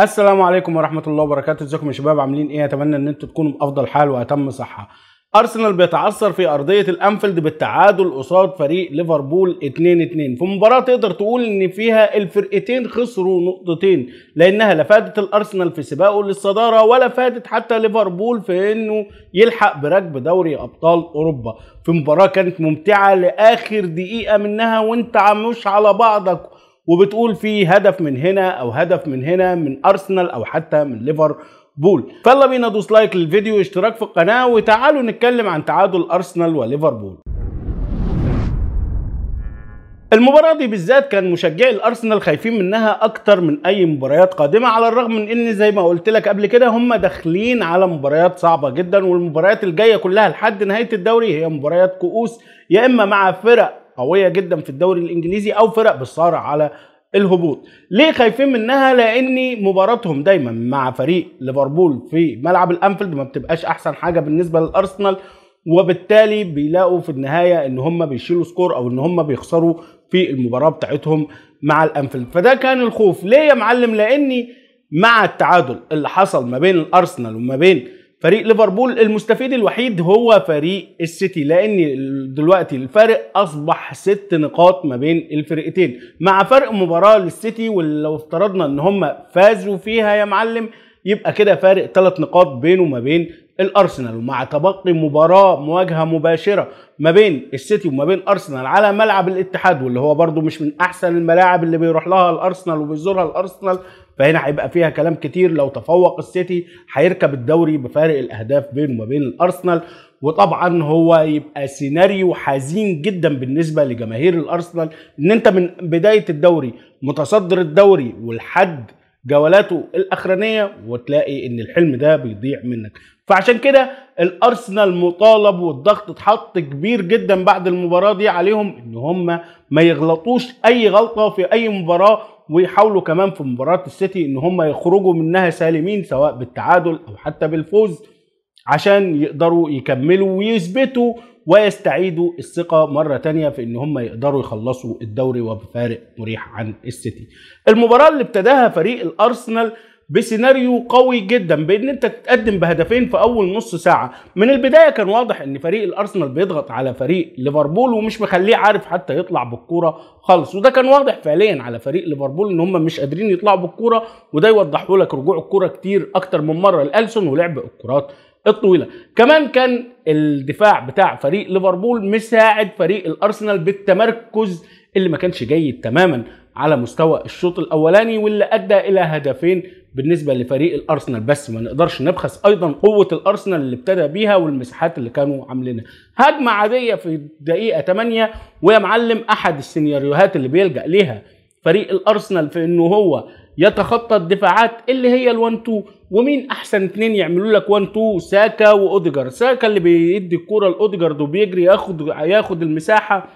السلام عليكم ورحمه الله وبركاته ازيكم يا شباب عاملين ايه اتمنى ان انتم تكونوا بافضل حال واتم صحه ارسنال بيتعثر في ارضيه الانفيلد بالتعادل قصاد فريق ليفربول 2-2 في مباراه تقدر تقول ان فيها الفرقتين خسروا نقطتين لانها لا فادت الارسنال في سباقه للصداره ولا فادت حتى ليفربول في انه يلحق بركب دوري ابطال اوروبا في مباراه كانت ممتعه لاخر دقيقه منها وانت مش على بعضك وبتقول في هدف من هنا او هدف من هنا من ارسنال او حتى من ليفربول فيلا بينا دوس لايك للفيديو واشتراك في القناه وتعالوا نتكلم عن تعادل ارسنال وليفربول المباراة دي بالذات كان مشجعي الأرسنال خايفين منها أكتر من أي مباريات قادمة على الرغم من إن زي ما قلت لك قبل كده هم داخلين على مباريات صعبة جدا والمباريات الجاية كلها لحد نهاية الدوري هي مباريات كؤوس يا إما مع فرق قويه جدا في الدوري الانجليزي او فرق بتصارع على الهبوط ليه خايفين منها لان مباراتهم دايما مع فريق ليفربول في ملعب الانفيلد ما بتبقاش احسن حاجه بالنسبه للارسنال وبالتالي بيلاقوا في النهايه ان هم بيشيلوا سكور او ان هم بيخسروا في المباراه بتاعتهم مع الانفيلد فده كان الخوف ليه يا معلم لاني مع التعادل اللي حصل ما بين الارسنال وما بين فريق ليفربول المستفيد الوحيد هو فريق السيتي لان دلوقتي الفرق اصبح ست نقاط ما بين الفرقتين مع فرق مباراه للسيتي ولو افترضنا ان هم فازوا فيها يا معلم يبقى كده فارق ثلاث نقاط بينه وما بين الارسنال ومع تبقي مباراه مواجهه مباشره ما بين السيتي وما بين ارسنال على ملعب الاتحاد واللي هو برده مش من احسن الملاعب اللي بيروح لها الارسنال وبيزورها الارسنال فهنا هيبقى فيها كلام كتير لو تفوق السيتي هيركب الدوري بفارق الاهداف بينه وما بين الارسنال وطبعا هو يبقى سيناريو حزين جدا بالنسبه لجماهير الارسنال ان انت من بدايه الدوري متصدر الدوري والحد جولاته الاخرانيه وتلاقي ان الحلم ده بيضيع منك فعشان كده الارسنال مطالب والضغط اتحط كبير جدا بعد المباراه دي عليهم ان هم ما يغلطوش اي غلطه في اي مباراه ويحاولوا كمان في مباراه السيتي ان هم يخرجوا منها سالمين سواء بالتعادل او حتى بالفوز عشان يقدروا يكملوا ويثبتوا ويستعيدوا الثقه مره تانية في ان هم يقدروا يخلصوا الدوري وبفارق مريح عن السيتي. المباراه اللي ابتداها فريق الارسنال بسيناريو قوي جدا بان انت تتقدم بهدفين في اول نص ساعه من البدايه كان واضح ان فريق الارسنال بيضغط على فريق ليفربول ومش مخليه عارف حتى يطلع بالكوره خالص وده كان واضح فعليا على فريق ليفربول ان هم مش قادرين يطلعوا بالكوره وده يوضحه لك رجوع الكوره كتير اكتر من مره لالسون ولعب الكرات الطويله كمان كان الدفاع بتاع فريق ليفربول مساعد فريق الارسنال بالتمركز اللي ما كانش جيد تماما على مستوى الشوط الاولاني واللي ادى الى هدفين بالنسبه لفريق الارسنال بس ما نقدرش نبخس ايضا قوه الارسنال اللي ابتدى بيها والمساحات اللي كانوا عاملينها هجمه عاديه في الدقيقه 8 ويا معلم احد السيناريوهات اللي بيلجا ليها فريق الارسنال في انه هو يتخطى الدفاعات اللي هي ال1 2 ومين احسن اثنين يعملوا لك 1 2 ساكا واوديجارد ساكا اللي بيدي الكوره لاوديجارد وبيجري ياخد ياخد المساحه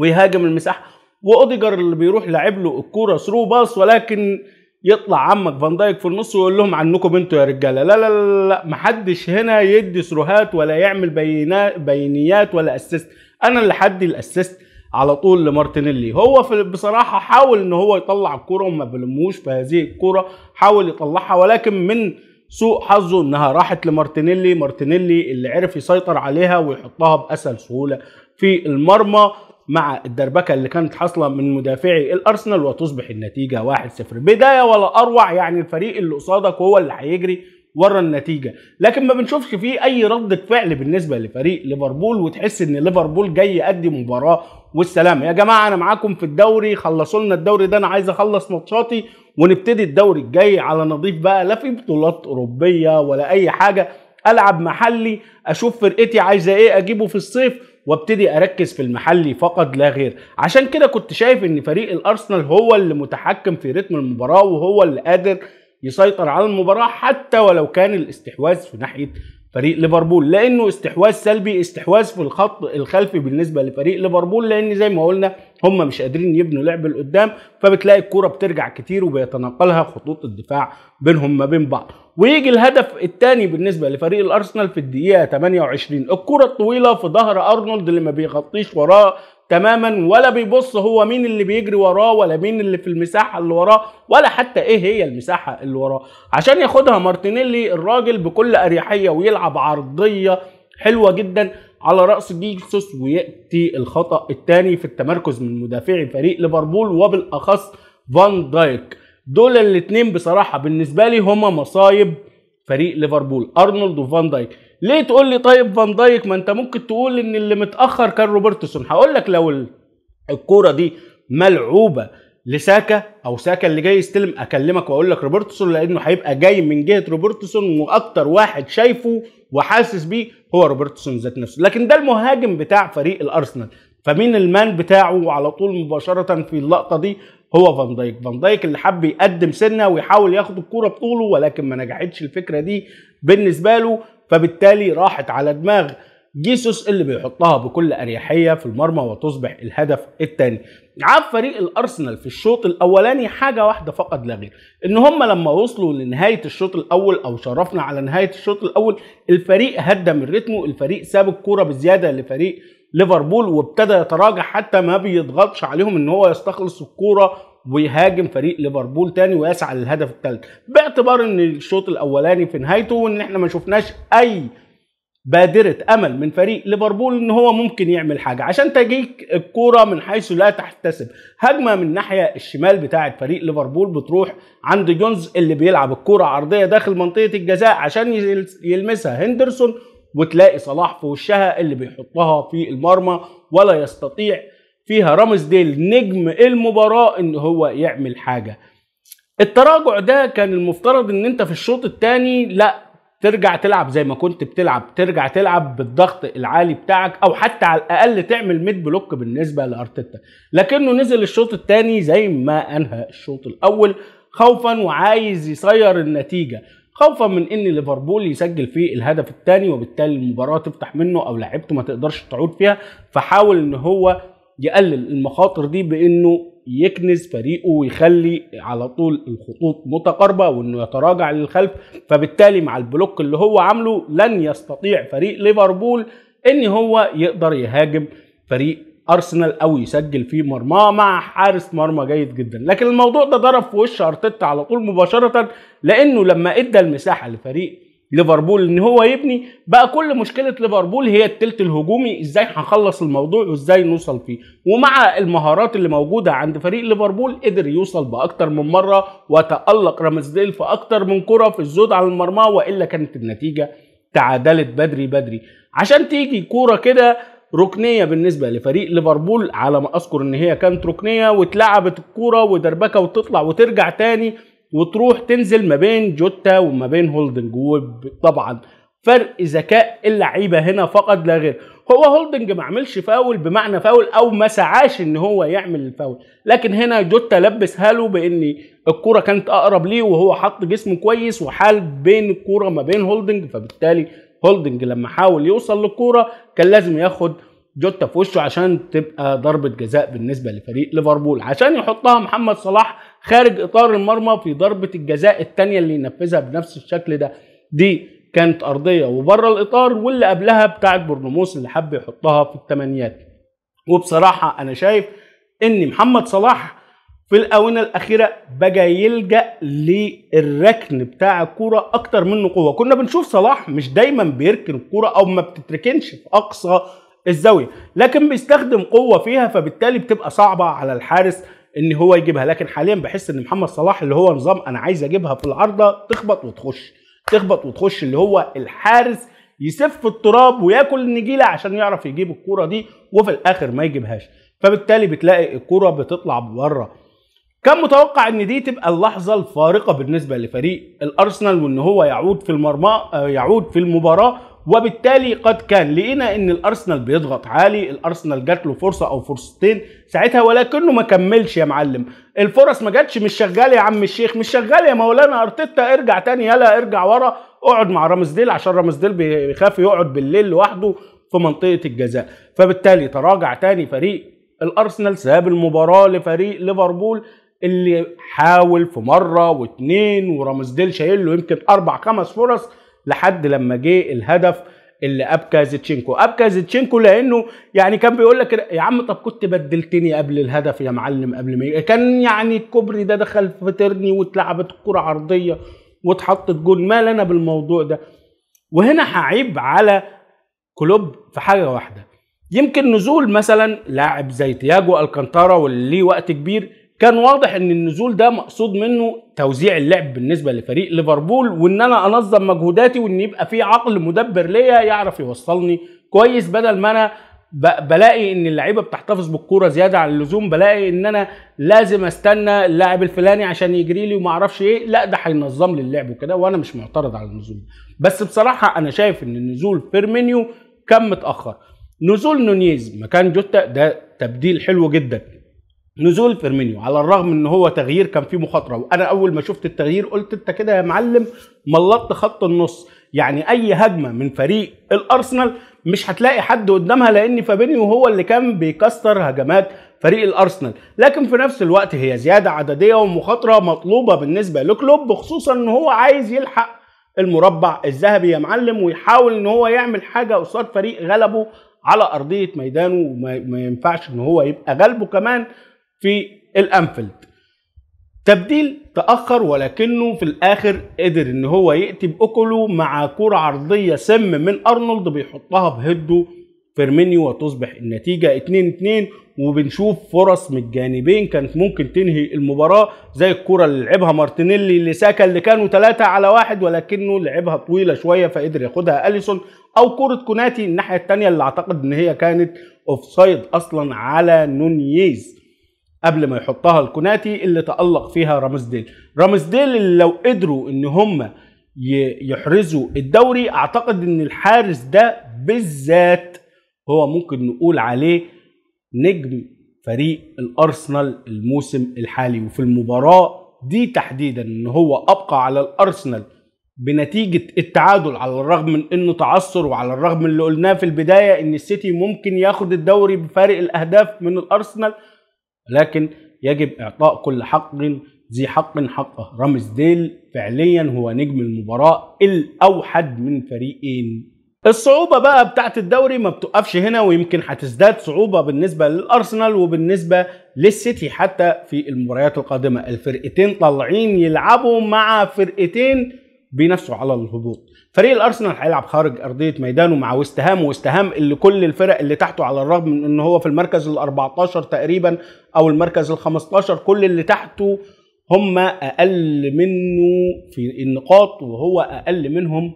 ويهاجم المساحه واوديجر اللي بيروح لاعب له الكوره ثرو باص ولكن يطلع عمك فان دايك في النص ويقول لهم عنكم انتوا يا رجاله لا لا لا, لا محدش هنا يدي ثروهات ولا يعمل بينات بينيات ولا اسيست انا اللي حدي الاسيست على طول لمارتينيلي هو في بصراحه حاول ان هو يطلع الكره وما بلموش في هذه الكره حاول يطلعها ولكن من سوء حظه انها راحت لمارتينيلي مارتينيلي اللي عرف يسيطر عليها ويحطها باسهل سهوله في المرمى مع الدربكه اللي كانت حاصله من مدافعي الارسنال وتصبح النتيجه 1-0 بدايه ولا اروع يعني الفريق اللي قصادك هو اللي هيجري ورا النتيجه لكن ما بنشوفش فيه اي رده فعل بالنسبه لفريق ليفربول وتحس ان ليفربول جاي يقدم مباراه والسلامه يا جماعه انا معاكم في الدوري خلصوا لنا الدوري ده انا عايز اخلص ماتشاتي ونبتدي الدوري الجاي على نظيف بقى لا في بطولات اوروبيه ولا اي حاجه العب محلي اشوف فرقتي عايزه ايه اجيبه في الصيف وابتدي اركز في المحلي فقط لا غير عشان كده كنت شايف ان فريق الارسنال هو اللي متحكم في رتم المباراه وهو اللي قادر يسيطر على المباراه حتى ولو كان الاستحواذ في ناحيه فريق ليفربول لانه استحواذ سلبي استحواذ في الخط الخلفي بالنسبه لفريق ليفربول لان زي ما قلنا هم مش قادرين يبنوا لعب لقدام فبتلاقي الكوره بترجع كتير وبيتناقلها خطوط الدفاع بينهم ما بين بعض ويجي الهدف الثاني بالنسبه لفريق الارسنال في الدقيقه 28 الكوره الطويله في ظهر ارنولد اللي ما بيغطيش وراه تماما ولا بيبص هو مين اللي بيجري وراه ولا مين اللي في المساحه اللي وراه ولا حتى ايه هي المساحه اللي وراه عشان ياخدها مارتينيلي الراجل بكل اريحيه ويلعب عرضيه حلوه جدا على راس جيسوس وياتي الخطا الثاني في التمركز من مدافعي فريق ليفربول وبالاخص فان دايك دول الاثنين بصراحه بالنسبه لي هما مصايب فريق ليفربول ارنولد وفان دايك ليه تقول لي طيب فان دايك ما انت ممكن تقول ان اللي متاخر كان روبرتسون هقول لك لو الكوره دي ملعوبه لساكا او ساكا اللي جاي يستلم اكلمك واقول لك روبرتسون لانه هيبقى جاي من جهه روبرتسون واكتر واحد شايفه وحاسس بيه هو روبرتسون ذات نفسه لكن ده المهاجم بتاع فريق الارسنال فمين المان بتاعه على طول مباشرة في اللقطة دي هو فان دايك فان دايك اللي حب يقدم سنه ويحاول ياخد الكوره بطوله ولكن ما نجحتش الفكره دي بالنسبه له فبالتالي راحت على دماغ جيسوس اللي بيحطها بكل اريحيه في المرمى وتصبح الهدف الثاني عاب فريق الارسنال في الشوط الاولاني حاجه واحده فقط لا غير ان هم لما وصلوا لنهايه الشوط الاول او شرفنا على نهايه الشوط الاول الفريق هدى من الفريق ساب الكوره بزياده لفريق ليفربول وابتدى يتراجع حتى ما بيضغطش عليهم ان هو يستخلص الكوره ويهاجم فريق ليفربول تاني ويسعى للهدف الثالث باعتبار ان الشوط الاولاني في نهايته وان احنا ما شفناش اي بادرة امل من فريق ليفربول ان هو ممكن يعمل حاجة عشان تجيك الكورة من حيث لا تحتسب هجمة من ناحية الشمال بتاعة فريق ليفربول بتروح عند جونز اللي بيلعب الكورة عرضية داخل منطقة الجزاء عشان يلمسها هندرسون وتلاقي صلاح في وشها اللي بيحطها في المرمى ولا يستطيع فيها رامز ديل نجم المباراة ان هو يعمل حاجة التراجع ده كان المفترض ان انت في الشوط الثاني لا ترجع تلعب زي ما كنت بتلعب ترجع تلعب بالضغط العالي بتاعك او حتى على الاقل تعمل ميد بلوك بالنسبه لارتيتا لكنه نزل الشوط الثاني زي ما انهى الشوط الاول خوفا وعايز يصير النتيجه خوفا من ان ليفربول يسجل فيه الهدف الثاني وبالتالي المباراه تفتح منه او لعيبته ما تقدرش تعود فيها فحاول ان هو يقلل المخاطر دي بانه يكنز فريقه ويخلي على طول الخطوط متقاربه وانه يتراجع للخلف فبالتالي مع البلوك اللي هو عامله لن يستطيع فريق ليفربول ان هو يقدر يهاجم فريق ارسنال او يسجل في مرماه مع حارس مرمى جيد جدا لكن الموضوع ده ضرب في وش ارتيتا على طول مباشره لانه لما ادى المساحه لفريق ليفربول ان هو يبني بقى كل مشكله ليفربول هي التلت الهجومي ازاي هنخلص الموضوع وازاي نوصل فيه ومع المهارات اللي موجوده عند فريق ليفربول قدر يوصل باكتر من مره وتالق رامزديل في اكتر من كره في الزود على المرمى والا كانت النتيجه تعادلت بدري بدري عشان تيجي كوره كده ركنيه بالنسبه لفريق ليفربول على ما اذكر ان هي كانت ركنيه واتلعبت الكوره ودربكه وتطلع وترجع تاني وتروح تنزل ما بين جوتا وما بين هولدنج وطبعا فرق ذكاء اللعيبه هنا فقط لا غير هو هولدنج ما عملش فاول بمعنى فاول او ما سعاش ان هو يعمل الفاول لكن هنا جوتا لبس هالو بان الكوره كانت اقرب ليه وهو حط جسمه كويس وحال بين الكوره ما بين هولدنج فبالتالي هولدنج لما حاول يوصل للكوره كان لازم ياخد جوتا في وشه عشان تبقى ضربه جزاء بالنسبه لفريق ليفربول عشان يحطها محمد صلاح خارج اطار المرمى في ضربه الجزاء الثانيه اللي ينفذها بنفس الشكل ده دي كانت ارضيه وبره الاطار واللي قبلها بتاعت برنموس اللي حب يحطها في الثمانيات وبصراحه انا شايف ان محمد صلاح في الاونه الاخيره بقى يلجا للركن بتاع الكوره اكتر منه قوه كنا بنشوف صلاح مش دايما بيركن الكوره او ما بتتركنش في اقصى الزاويه لكن بيستخدم قوه فيها فبالتالي بتبقى صعبه على الحارس ان هو يجيبها لكن حاليا بحس ان محمد صلاح اللي هو نظام انا عايز اجيبها في العارضه تخبط وتخش تخبط وتخش اللي هو الحارس يسف التراب وياكل النجيله عشان يعرف يجيب الكوره دي وفي الاخر ما يجيبهاش فبالتالي بتلاقي الكوره بتطلع بره كان متوقع ان دي تبقى اللحظه الفارقه بالنسبه لفريق الارسنال وان هو يعود في المرمى آه، يعود في المباراه وبالتالي قد كان لقينا ان الارسنال بيضغط عالي الارسنال جات له فرصه او فرصتين ساعتها ولكنه ما كملش يا معلم الفرص ما جاتش مش شغال يا عم الشيخ مش شغال يا مولانا ارتيتا ارجع تاني يلا ارجع ورا اقعد مع رامز ديل عشان رامز ديل بيخاف يقعد بالليل لوحده في منطقه الجزاء فبالتالي تراجع تاني فريق الارسنال ساب المباراه لفريق ليفربول اللي حاول في مره واتنين ديل شايل له يمكن اربع خمس فرص لحد لما جه الهدف اللي ابكى زيتشينكو ابكى زيتشينكو لانه يعني كان بيقول لك يا عم طب كنت بدلتني قبل الهدف يا معلم قبل ما كان يعني الكوبري ده دخل في ترني واتلعبت الكره عرضيه واتحطت جون ما لنا بالموضوع ده وهنا هعيب على كلوب في حاجه واحده يمكن نزول مثلا لاعب زي تياجو الكانتارا واللي ليه وقت كبير كان واضح ان النزول ده مقصود منه توزيع اللعب بالنسبه لفريق ليفربول وان انا انظم مجهوداتي وان يبقى في عقل مدبر ليا يعرف يوصلني كويس بدل ما انا بلاقي ان اللعيبه بتحتفظ بالكوره زياده عن اللزوم بلاقي ان انا لازم استنى اللاعب الفلاني عشان يجري لي وما اعرفش ايه لا ده هينظم لي اللعب وكده وانا مش معترض على النزول بس بصراحه انا شايف ان نزول فيرمينيو كان متاخر نزول نونيز مكان جوتا ده تبديل حلو جدا نزول فيرمينيو على الرغم ان هو تغيير كان فيه مخاطره وانا اول ما شفت التغيير قلت انت كده يا معلم ملطت خط النص يعني اي هجمه من فريق الارسنال مش هتلاقي حد قدامها لان فابينيو هو اللي كان بيكسر هجمات فريق الارسنال لكن في نفس الوقت هي زياده عدديه ومخاطره مطلوبه بالنسبه لكلوب خصوصا ان هو عايز يلحق المربع الذهبي يا معلم ويحاول ان هو يعمل حاجه قصاد فريق غلبه على ارضيه ميدانه وما ينفعش ان هو يبقى غلبه كمان في الانفيلد تبديل تأخر ولكنه في الآخر قدر إن هو يأتي بأكله مع كرة عرضية سم من أرنولد بيحطها بهده فيرمينيو وتصبح النتيجة 2-2 وبنشوف فرص من الجانبين كانت ممكن تنهي المباراة زي الكرة اللي لعبها مارتينيلي لساكا اللي كانوا 3 على واحد ولكنه لعبها طويلة شوية فقدر ياخدها أليسون أو كرة كوناتي الناحية الثانيه اللي أعتقد إن هي كانت اوف سايد أصلا على نونييز قبل ما يحطها الكوناتي اللي تألق فيها رامزديل رامزديل اللي لو قدروا ان هم يحرزوا الدوري اعتقد ان الحارس ده بالذات هو ممكن نقول عليه نجم فريق الارسنال الموسم الحالي وفي المباراه دي تحديدا ان هو ابقى على الارسنال بنتيجه التعادل على الرغم من انه تعثر وعلى الرغم من اللي قلناه في البدايه ان السيتي ممكن ياخد الدوري بفارق الاهداف من الارسنال لكن يجب إعطاء كل حق ذي حق حقه رامز ديل فعليا هو نجم المباراة الأوحد من فريقين الصعوبة بقى بتاعت الدوري ما بتقفش هنا ويمكن هتزداد صعوبة بالنسبة للأرسنال وبالنسبة للسيتي حتى في المباريات القادمة الفرقتين طالعين يلعبوا مع فرقتين بينافسوا على الهبوط فريق الارسنال هيلعب خارج ارضيه ميدانه مع وستهام وستهام اللي كل الفرق اللي تحته على الرغم من ان هو في المركز ال14 تقريبا او المركز ال15 كل اللي تحته هم اقل منه في النقاط وهو اقل منهم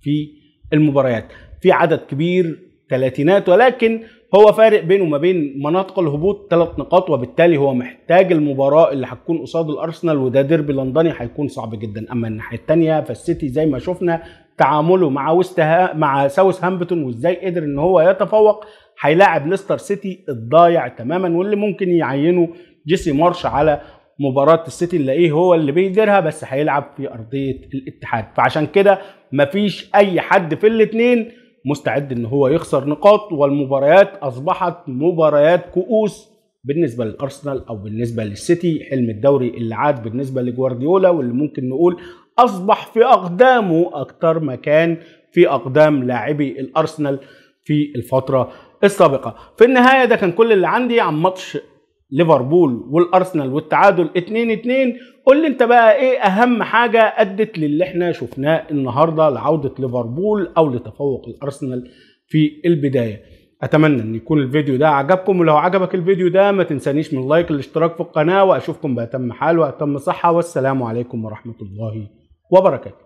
في المباريات في عدد كبير ثلاثينات ولكن هو فارق بينه وما بين مناطق الهبوط ثلاث نقاط وبالتالي هو محتاج المباراه اللي هتكون قصاد الارسنال وده ديربي لندني هيكون صعب جدا اما الناحيه الثانيه فالسيتي زي ما شفنا تعامله مع وستها مع ساوث هامبتون وازاي قدر ان هو يتفوق هيلاعب ليستر سيتي الضايع تماما واللي ممكن يعينه جيسي مارش على مباراة السيتي اللي ايه هو اللي بيديرها بس هيلعب في أرضية الاتحاد فعشان كده مفيش أي حد في الاتنين مستعد ان هو يخسر نقاط والمباريات اصبحت مباريات كؤوس بالنسبه للارسنال او بالنسبه للسيتي حلم الدوري اللي عاد بالنسبه لجوارديولا واللي ممكن نقول اصبح في اقدامه اكتر ما كان في اقدام لاعبي الارسنال في الفتره السابقه في النهايه ده كان كل اللي عندي عن ماتش ليفربول والارسنال والتعادل 2 2 قول لي انت بقى ايه اهم حاجه ادت للي احنا شفناه النهارده لعوده ليفربول او لتفوق الارسنال في البدايه اتمنى ان يكون الفيديو ده عجبكم ولو عجبك الفيديو ده ما تنسانيش من لايك الاشتراك في القناه واشوفكم باتم حال واتم صحه والسلام عليكم ورحمه الله وبركاته